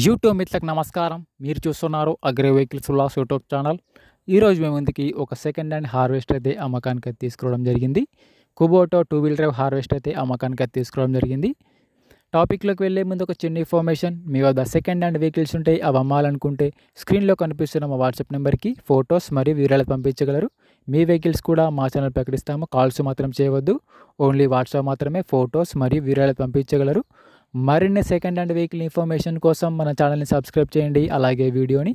YouTube మిత్రులకు నమస్కారం మీరు చూస్తున్నారు అగ్ర వెహికల్స్ లాస్ యూట్యూబ్ ఛానల్ ఈరోజు మేము ఇందుకి ఒక సెకండ్ హ్యాండ్ హార్వెస్టర్ అయితే అమ్మకానికి అయితే తీసుకురావడం జరిగింది Kubota two wheel drive harvester అయితే అమ్మకానికి అయితే తీసుకురావడం జరిగింది టాపిక్లోకి వెళ్ళే ముందు ఒక చిన్న ఇన్ఫర్మేషన్ మీ వద్ద సెకండ్ హ్యాండ్ వెహికల్స్ ఉంటాయి అవి అమ్మాలనుకుంటే స్క్రీన్లో కనిపిస్తున్న మా వాట్సాప్ నెంబర్కి ఫొటోస్ మరియు వివరాలు పంపించగలరు మీ వెహికల్స్ కూడా మా ఛానల్ ప్రకటిస్తాము కాల్స్ మాత్రం చేయవద్దు ఓన్లీ వాట్సాప్ మాత్రమే ఫొటోస్ మరియు వివరాలు పంపించగలరు మరిన్ని సెకండ్ హ్యాండ్ వెహికల్ ఇన్ఫర్మేషన్ కోసం మన ఛానల్ని సబ్స్క్రైబ్ చేయండి అలాగే వీడియోని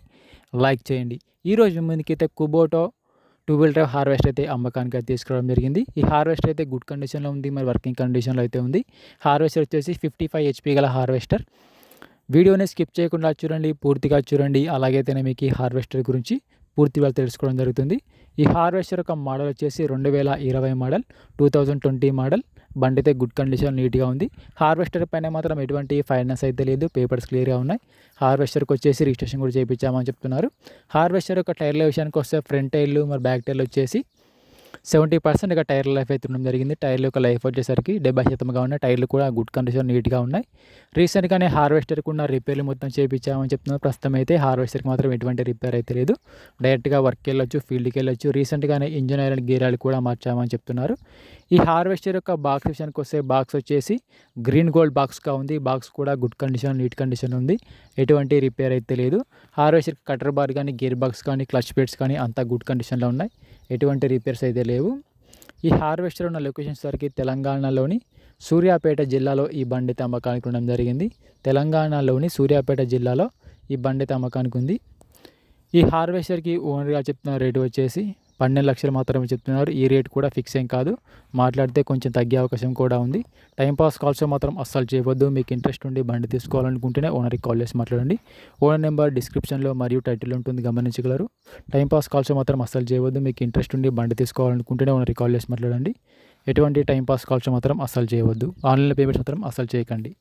లైక్ చేయండి ఈరోజు ముందుకైతే Kubota two wheel drive harvest అయితే అమ్మకానికి అయితే తీసుకురావడం జరిగింది ఈ హార్వెస్టర్ అయితే గుడ్ కండిషన్లో ఉంది మరి వర్కింగ్ కండిషన్లో అయితే ఉంది హార్వెస్టర్ వచ్చేసి ఫిఫ్టీ ఫైవ్ హెచ్పి గల హార్వెస్టర్ వీడియోని స్కిప్ చేయకుండా చూడండి పూర్తిగా చూడండి అలాగైతేనే మీకు ఈ హార్వెస్టర్ గురించి పూర్తిగా తెలుసుకోవడం జరుగుతుంది ఈ హార్వెస్టర్ యొక్క మోడల్ వచ్చేసి రెండు వేల ఇరవై model two thousand twenty model బండి అయితే గుడ్ కండిషన్ నీట్గా ఉంది హార్వెస్టర్ పైన మాత్రం ఎటువంటి ఫైనాన్స్ అయితే లేదు పేపర్స్ క్లియర్గా ఉన్నాయి హార్వెస్టర్కి వచ్చేసి రిజిస్ట్రేషన్ కూడా చేయించామని చెప్తున్నారు హార్వెస్టర్ యొక్క టైర్ల విషయానికి వస్తే ఫ్రంట్ టైర్లు మరి బ్యాక్ టైర్లు వచ్చేసి సెవెంటీ పర్సెంట్గా టైర్ లైఫ్ అయితే ఉండడం జరిగింది టైర్ల యొక్క లైఫ్ వచ్చేసరికి డెబ్బై శాతంగా ఉన్నాయి టైర్లు కూడా గుడ్ కండిషన్ నీట్గా ఉన్నాయి నేను హార్వెస్టర్కి ఉన్న రిపేర్లు మొత్తం చేయించామని చెప్తున్నాను ప్రస్తుతం అయితే హార్వెస్టర్కి మాత్రం ఎటువంటి రిపేర్ అయితే లేదు డైరెక్ట్గా వర్క్కి వెళ్ళొచ్చు ఫీల్డ్కి వెళ్ళొచ్చు రీసెంట్గానే ఇంజన్ ఆయిల్ గీరాలు కూడా మార్చామని చెప్తున్నారు ఈ హార్వెస్టర్ యొక్క బాక్స్ విషయానికి వస్తే బాక్స్ వచ్చేసి గ్రీన్ గోల్డ్ బాక్స్గా ఉంది బాక్స్ కూడా గుడ్ కండిషన్ నీట్ కండిషన్ ఉంది ఎటువంటి రిపేర్ అయితే లేదు హార్వెస్టర్ కటర్ బార్ కానీ గేర్ బాక్స్ కానీ క్లచ్ ప్లేట్స్ కానీ అంతా గుడ్ కండిషన్లో ఉన్నాయి ఎటువంటి రిపేర్స్ అయితే లేదు లేవు ఈ హార్వెస్టర్ ఉన్న లొకేషన్స్ వరకు తెలంగాణలోని సూర్యాపేట జిల్లాలో ఈ బండి తమ్మకానికి ఉండడం జరిగింది తెలంగాణలోని సూర్యాపేట జిల్లాలో ఈ బండి తమ్మకానికి ఉంది ఈ హార్వెస్టర్కి ఓనర్గా చెప్తున్న రేటు వచ్చేసి పన్నెండు లక్షలు మాత్రమే చెప్తున్నారు ఈ రేట్ కూడా ఫిక్స్ ఏం కాదు మాట్లాడితే కొంచెం తగ్గే అవకాశం కూడా ఉంది టైంపాస్ కాల్స్ మాత్రం అస్సలు చేయవద్దు మీకు ఇంట్రెస్ట్ ఉండి బండి తీసుకోవాలనుకుంటేనే ఓనర్కి కాల్ చేసి మాట్లాడండి ఓనర్ నెంబర్ డిస్క్రిప్షన్లో మరియు టైటిల్ ఉంటుంది గమనించగలరు టైంపాస్ కాల్స్ మాత్రం అస్సలు చేయవద్దు మీకు ఇంట్రెస్ట్ ఉండి బండి తీసుకోవాలనుకుంటేనే ఓనర్కి కాల్ చేసి మాట్లాడండి ఎటువంటి టైంపాస్ కాల్స్ మాత్రం అస్సలు చేయవద్దు ఆన్లైన్ పేమెంట్స్ మాత్రం అస్సలు చేయకండి